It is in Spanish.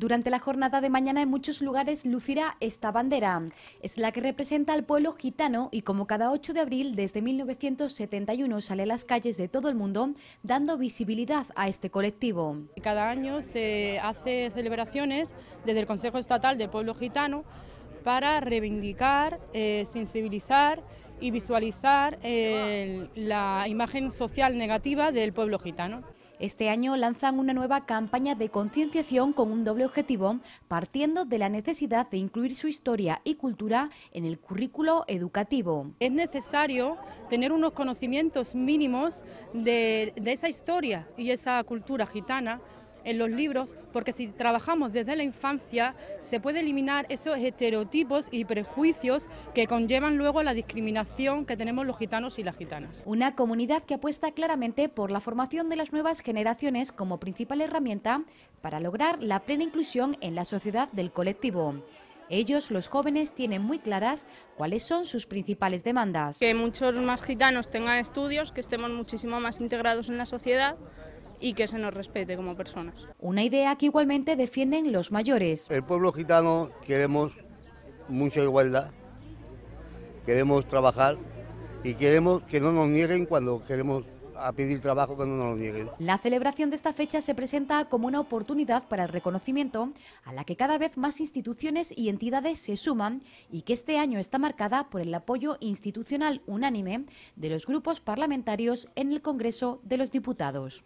Durante la jornada de mañana en muchos lugares lucirá esta bandera. Es la que representa al pueblo gitano y como cada 8 de abril desde 1971 sale a las calles de todo el mundo dando visibilidad a este colectivo. Cada año se hace celebraciones desde el Consejo Estatal de Pueblo Gitano para reivindicar, eh, sensibilizar y visualizar eh, la imagen social negativa del pueblo gitano. Este año lanzan una nueva campaña de concienciación con un doble objetivo, partiendo de la necesidad de incluir su historia y cultura en el currículo educativo. Es necesario tener unos conocimientos mínimos de, esa historia y esa cultura gitana en los libros, porque si trabajamos desde la infancia se puede eliminar esos estereotipos y prejuicios que conllevan luego la discriminación que tenemos los gitanos y las gitanas. Una comunidad que apuesta claramente por la formación de las nuevas generaciones como principal herramienta para lograr la plena inclusión en la sociedad del colectivo. Ellos, los jóvenes, tienen muy claras cuáles son sus principales demandas. Que muchos más gitanos tengan estudios, que estemos muchísimo más integrados en la sociedad y que se nos respete como personas. Una idea que igualmente defienden los mayores. El pueblo gitano queremos mucha igualdad, queremos trabajar y queremos que no nos nieguen cuando queremos pedir trabajo cuando no lo nieguen. La celebración de esta fecha se presenta como una oportunidad para el reconocimiento a la que cada vez más instituciones y entidades se suman y que este año está marcada por el apoyo institucional unánime de los grupos parlamentarios en el Congreso de los Diputados.